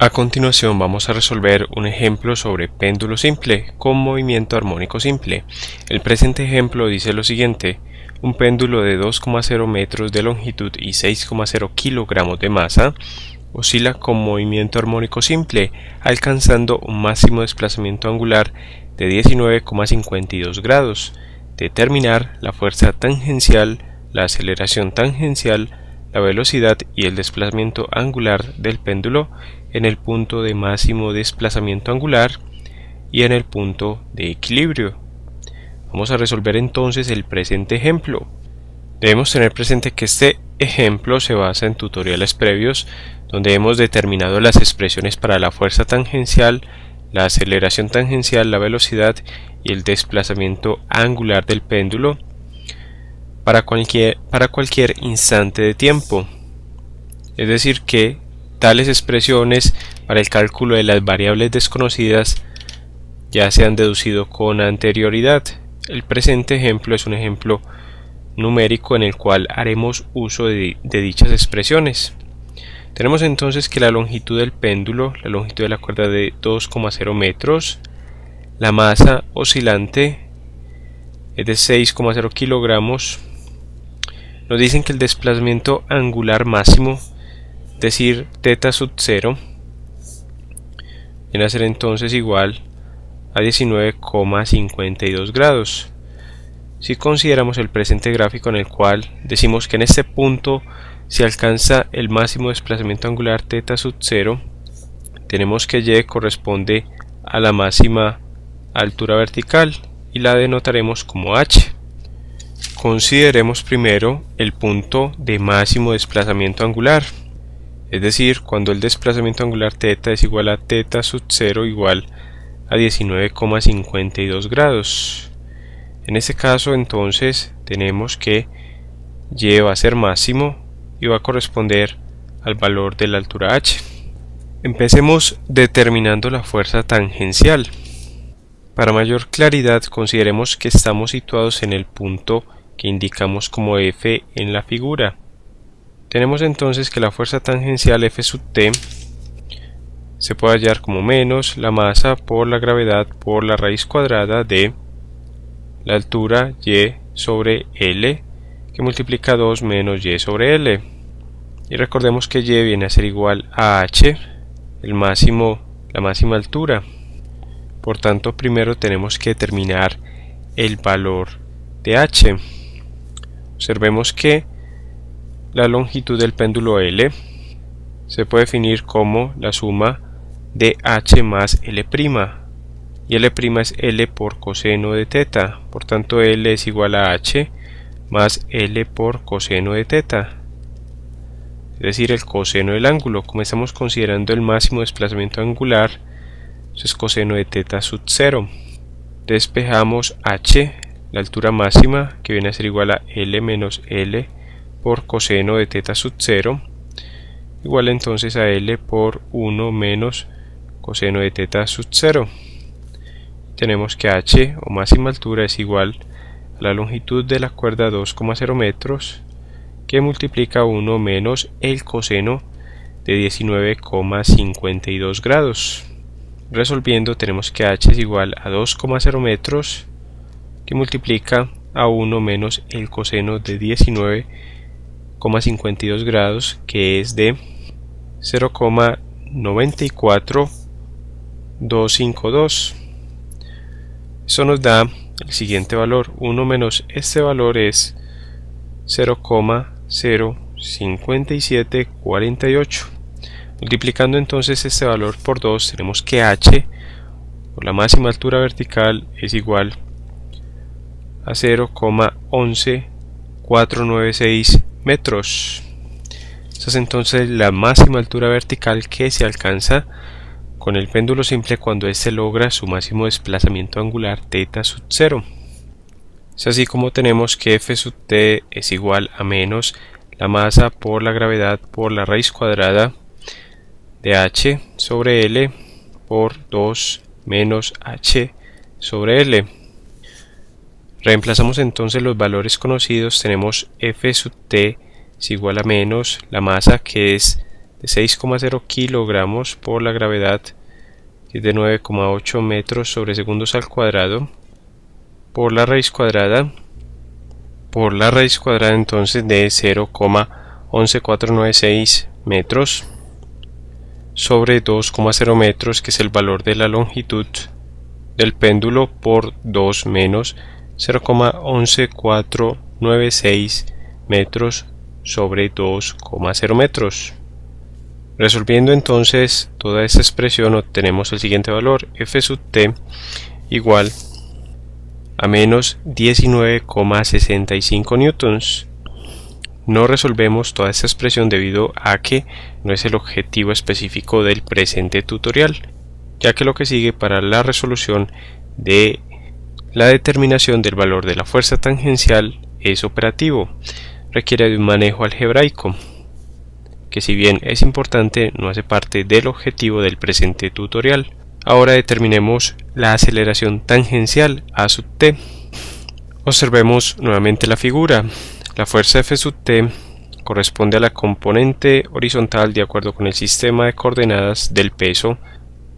A continuación vamos a resolver un ejemplo sobre péndulo simple con movimiento armónico simple. El presente ejemplo dice lo siguiente, un péndulo de 2,0 metros de longitud y 6,0 kilogramos de masa oscila con movimiento armónico simple, alcanzando un máximo desplazamiento angular de 19,52 grados. Determinar la fuerza tangencial, la aceleración tangencial, la velocidad y el desplazamiento angular del péndulo en el punto de máximo desplazamiento angular y en el punto de equilibrio. Vamos a resolver entonces el presente ejemplo. Debemos tener presente que este ejemplo se basa en tutoriales previos donde hemos determinado las expresiones para la fuerza tangencial, la aceleración tangencial, la velocidad y el desplazamiento angular del péndulo para cualquier, instante de tiempo. Es decir que Tales expresiones para el cálculo de las variables desconocidas ya se han deducido con anterioridad. El presente ejemplo es un ejemplo numérico en el cual haremos uso de, dichas expresiones. Tenemos entonces que la longitud del péndulo, la longitud de la cuerda de 2,0 metros, la masa oscilante es de 6,0 kilogramos, nos dicen que el desplazamiento angular máximo decir teta sub 0 viene a ser entonces igual a 19,52 grados. Si consideramos el presente gráfico en el cual decimos que en este punto se alcanza el máximo desplazamiento angular teta sub 0, tenemos que y corresponde a la máxima altura vertical y la denotaremos como h. Consideremos primero el punto de máximo desplazamiento angular es decir, cuando el desplazamiento angular θ es igual a θ sub 0 igual a 19,52 grados. En este caso entonces tenemos que y va a ser máximo y va a corresponder al valor de la altura h. Empecemos determinando la fuerza tangencial. Para mayor claridad consideremos que estamos situados en el punto que indicamos como F en la figura. Tenemos entonces que la fuerza tangencial F sub t se puede hallar como menos la masa por la gravedad por la raíz cuadrada de la altura y sobre L que multiplica 2 menos y sobre L. Y recordemos que y viene a ser igual a h, el máximo, la máxima altura. Por tanto, primero tenemos que determinar el valor de h. Observemos que la longitud del péndulo L se puede definir como la suma de h más L', y L' es L por coseno de teta, por tanto L es igual a h más L por coseno de teta, es decir, el coseno del ángulo. Como estamos considerando el máximo desplazamiento angular, es coseno de teta sub 0. Despejamos h, la altura máxima, que viene a ser igual a L menos L por coseno de teta sub 0 igual entonces a L por 1 menos coseno de teta sub 0 tenemos que H o máxima altura es igual a la longitud de la cuerda 2,0 metros que multiplica 1 menos el coseno de 19,52 grados. Resolviendo tenemos que h es igual a 2,0 metros que multiplica a 1 menos el coseno de 19,52 0,52 grados que es de 0,94252 eso nos da el siguiente valor 1 menos este valor es 0,05748 multiplicando entonces este valor por 2 tenemos que h por la máxima altura vertical es igual a 0,11496 metros. Esta es entonces la máxima altura vertical que se alcanza con el péndulo simple cuando éste logra su máximo desplazamiento angular θ sub 0. Es así como tenemos que f sub t es igual a menos la masa por la gravedad por la raíz cuadrada de h sobre l por 2 menos h sobre L. Reemplazamos entonces los valores conocidos, tenemos f sub t es igual a menos la masa que es de 6,0 kilogramos por la gravedad que es de 9,8 metros sobre segundos al cuadrado por la raíz cuadrada por la raíz cuadrada entonces de 0,11496 metros sobre 2,0 metros que es el valor de la longitud del péndulo por 2 menos 0,11496 metros sobre 2,0 metros. Resolviendo entonces toda esta expresión obtenemos el siguiente valor f sub t igual a menos 19,65 newtons. No resolvemos toda esta expresión debido a que no es el objetivo específico del presente tutorial, ya que lo que sigue para la resolución de la determinación del valor de la fuerza tangencial es operativo, requiere de un manejo algebraico, que si bien es importante no hace parte del objetivo del presente tutorial. Ahora determinemos la aceleración tangencial a sub t. Observemos nuevamente la figura. La fuerza F sub t corresponde a la componente horizontal de acuerdo con el sistema de coordenadas del peso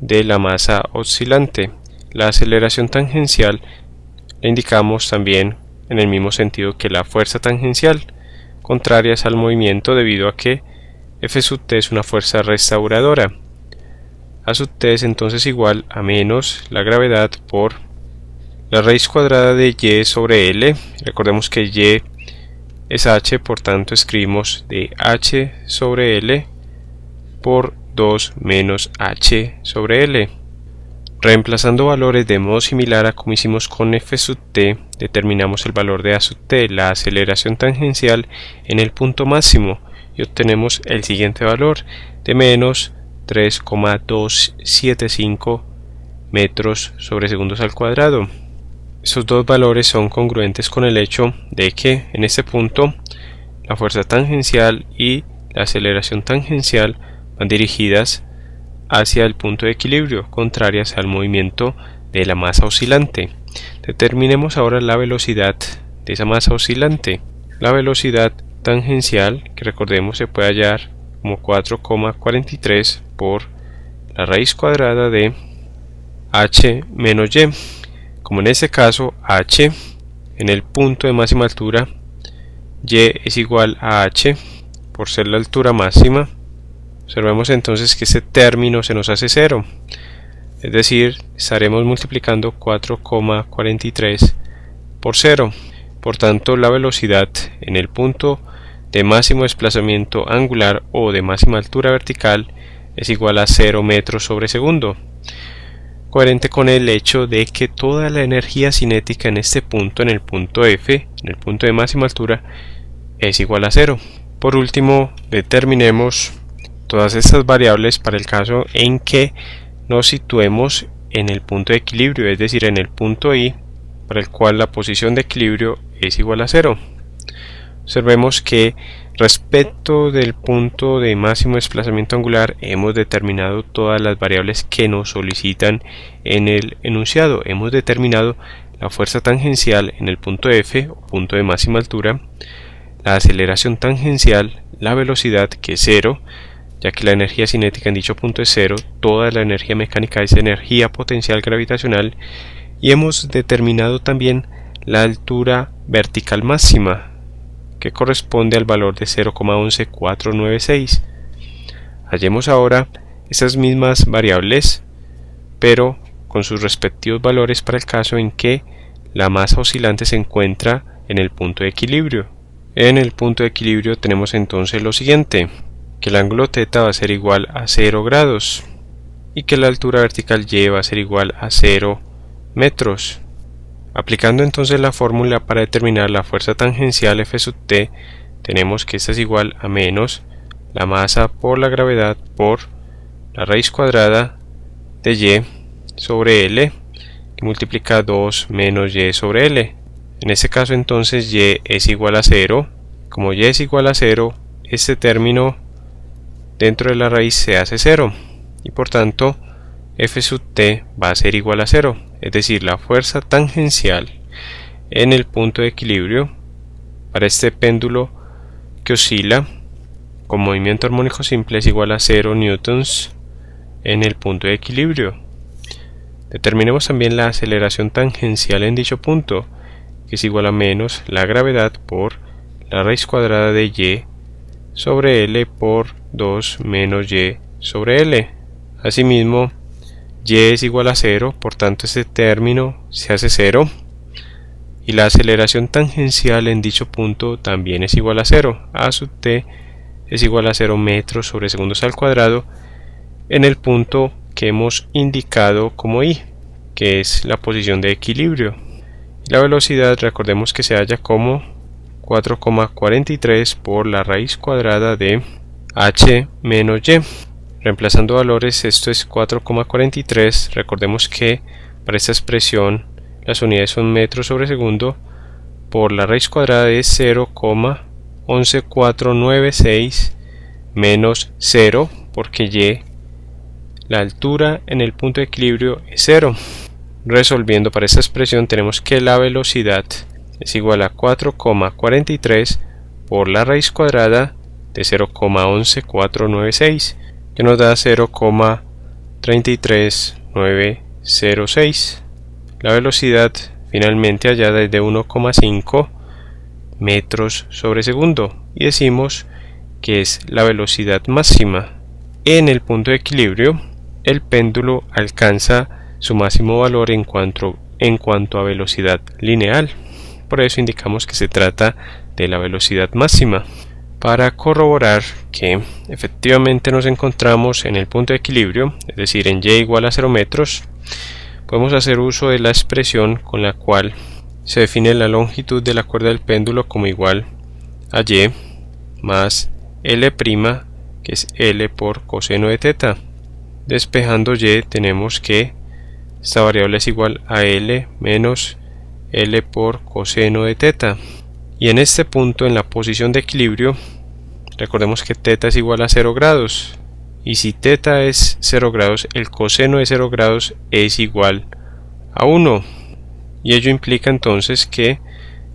de la masa oscilante. La aceleración tangencial la indicamos también en el mismo sentido que la fuerza tangencial, contrarias al movimiento debido a que F sub t es una fuerza restauradora. A sub t es entonces igual a menos la gravedad por la raíz cuadrada de y sobre l. Recordemos que y es h, por tanto escribimos de h sobre l por 2 menos h sobre l. Reemplazando valores de modo similar a como hicimos con f sub t, determinamos el valor de a sub t, la aceleración tangencial, en el punto máximo y obtenemos el siguiente valor de menos 3,275 metros sobre segundos al cuadrado. Estos dos valores son congruentes con el hecho de que en este punto la fuerza tangencial y la aceleración tangencial van dirigidas hacia el punto de equilibrio, contrarias al movimiento de la masa oscilante. Determinemos ahora la velocidad de esa masa oscilante. La velocidad tangencial, que recordemos se puede hallar como 4,43 por la raíz cuadrada de h menos y. Como en este caso h en el punto de máxima altura, y es igual a h por ser la altura máxima, Observemos entonces que este término se nos hace cero, es decir, estaremos multiplicando 4,43 por 0. Por tanto, la velocidad en el punto de máximo desplazamiento angular o de máxima altura vertical es igual a 0 metros sobre segundo, coherente con el hecho de que toda la energía cinética en este punto, en el punto F, en el punto de máxima altura, es igual a cero. Por último, determinemos todas estas variables para el caso en que nos situemos en el punto de equilibrio, es decir, en el punto i para el cual la posición de equilibrio es igual a cero. Observemos que respecto del punto de máximo desplazamiento angular hemos determinado todas las variables que nos solicitan en el enunciado. Hemos determinado la fuerza tangencial en el punto F punto de máxima altura, la aceleración tangencial, la velocidad que es cero, ya que la energía cinética en dicho punto es cero, toda la energía mecánica es energía potencial gravitacional y hemos determinado también la altura vertical máxima, que corresponde al valor de 0,11496. Hallemos ahora esas mismas variables, pero con sus respectivos valores para el caso en que la masa oscilante se encuentra en el punto de equilibrio. En el punto de equilibrio tenemos entonces lo siguiente que el ángulo teta va a ser igual a 0 grados y que la altura vertical y va a ser igual a 0 metros. Aplicando entonces la fórmula para determinar la fuerza tangencial F sub t, tenemos que esta es igual a menos la masa por la gravedad por la raíz cuadrada de y sobre L que multiplica 2 menos y sobre L. En este caso entonces y es igual a 0. Como y es igual a 0, este término dentro de la raíz se hace 0 y por tanto f sub t va a ser igual a 0, es decir, la fuerza tangencial en el punto de equilibrio para este péndulo que oscila con movimiento armónico simple es igual a 0 newtons en el punto de equilibrio. Determinemos también la aceleración tangencial en dicho punto, que es igual a menos la gravedad por la raíz cuadrada de y sobre L por 2 menos Y sobre L. Asimismo, Y es igual a 0, por tanto este término se hace 0 y la aceleración tangencial en dicho punto también es igual a 0. A sub t es igual a 0 metros sobre segundos al cuadrado en el punto que hemos indicado como i, que es la posición de equilibrio. La velocidad recordemos que se halla como 4,43 por la raíz cuadrada de h menos y. Reemplazando valores, esto es 4,43. Recordemos que para esta expresión las unidades son metros sobre segundo por la raíz cuadrada de 0,11496 menos 0 porque y la altura en el punto de equilibrio es 0. Resolviendo para esta expresión tenemos que la velocidad es igual a 4,43 por la raíz cuadrada de 0,11496 que nos da 0,33906. La velocidad finalmente hallada es de 1,5 metros sobre segundo y decimos que es la velocidad máxima. En el punto de equilibrio, el péndulo alcanza su máximo valor en cuanto, en cuanto a velocidad lineal. Por eso indicamos que se trata de la velocidad máxima. Para corroborar que efectivamente nos encontramos en el punto de equilibrio, es decir, en y igual a 0 metros, podemos hacer uso de la expresión con la cual se define la longitud de la cuerda del péndulo como igual a y más L', que es L por coseno de teta. Despejando y tenemos que esta variable es igual a L menos L por coseno de teta. Y en este punto, en la posición de equilibrio, recordemos que teta es igual a 0 grados. Y si teta es 0 grados, el coseno de 0 grados es igual a 1. Y ello implica entonces que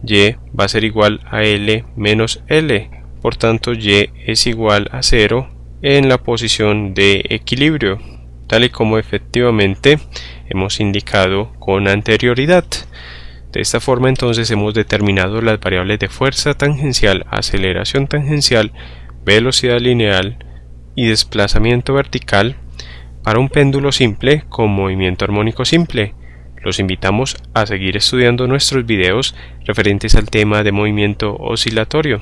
y va a ser igual a L menos L. Por tanto, y es igual a 0 en la posición de equilibrio, tal y como efectivamente hemos indicado con anterioridad. De esta forma entonces hemos determinado las variables de fuerza tangencial, aceleración tangencial, velocidad lineal y desplazamiento vertical para un péndulo simple con movimiento armónico simple. Los invitamos a seguir estudiando nuestros videos referentes al tema de movimiento oscilatorio.